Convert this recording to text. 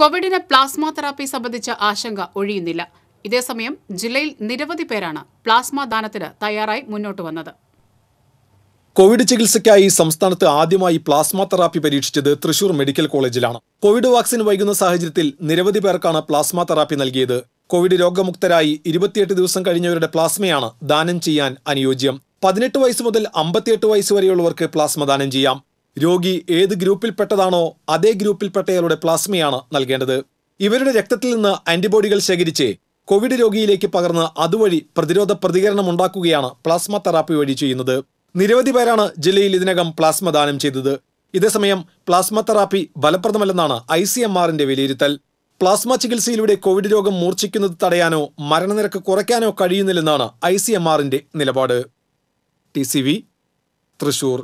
കോവിഡിന് plasma therapy സംബന്ധിച്ച ആശങ്ക ഒഴിയുന്നില്ല ഇതേസമയം ജില്ലയിൽ നിരവധി പേരാണ് പ്ലാസ്മ ദാനത്തിന് തയ്യാറായി മുന്നോട്ട് വന്നത് കോവിഡ് ചികിത്സയ്ക്കായി സംസ്ഥാനത്ത് ആദ്യമായി പ്ലാസ്മ തെറാപ്പി പരീക്ഷിച്ചത് തൃശൂർ മെഡിക്കൽ കോളേജിലാണ് കോവിഡ് വാക്സിൻ വൈകുന്ന സാഹചര്യത്തിൽ നിരവധി പേർക്കാണ് പ്ലാസ്മ തെറാപ്പി നൽകിയത് കോവിഡ് രോഗമുക്തരായി ഇരുപത്തിയെട്ട് ദിവസം കഴിഞ്ഞവരുടെ പ്ലാസ്മയാണ് ദാനം ചെയ്യാൻ അനുയോജ്യം പതിനെട്ട് വയസ്സ് മുതൽ അമ്പത്തിയെട്ട് വയസ്സ് വരെയുള്ളവർക്ക് പ്ലാസ്മ ദാനം ചെയ്യാം രോഗി ഏത് ഗ്രൂപ്പിൽപ്പെട്ടതാണോ അതേ ഗ്രൂപ്പിൽപ്പെട്ടയാളുടെ പ്ലാസ്മയാണ് നൽകേണ്ടത് ഇവരുടെ രക്തത്തിൽ നിന്ന് ആന്റിബോഡികൾ ശേഖരിച്ച് കോവിഡ് രോഗിയിലേക്ക് പകർന്ന് അതുവഴി പ്രതിരോധ പ്രതികരണം ഉണ്ടാക്കുകയാണ് പ്ലാസ്മ തെറാപ്പി വഴി ചെയ്യുന്നത് നിരവധി പേരാണ് ജില്ലയിൽ ഇതിനകം പ്ലാസ്മ ദാനം ചെയ്തത് ഇതേസമയം പ്ലാസ്മ തെറാപ്പി ഫലപ്രദമല്ലെന്നാണ് ഐ സി എം ആറിന്റെ വിലയിരുത്തൽ പ്ലാസ്മ ചികിത്സയിലൂടെ കോവിഡ് രോഗം മൂർച്ഛിക്കുന്നത് തടയാനോ മരണനിരക്ക് കുറയ്ക്കാനോ കഴിയുന്നില്ലെന്നാണ് ഐ സി എം ആറിന്റെ നിലപാട് ടി സി വി തൃശൂർ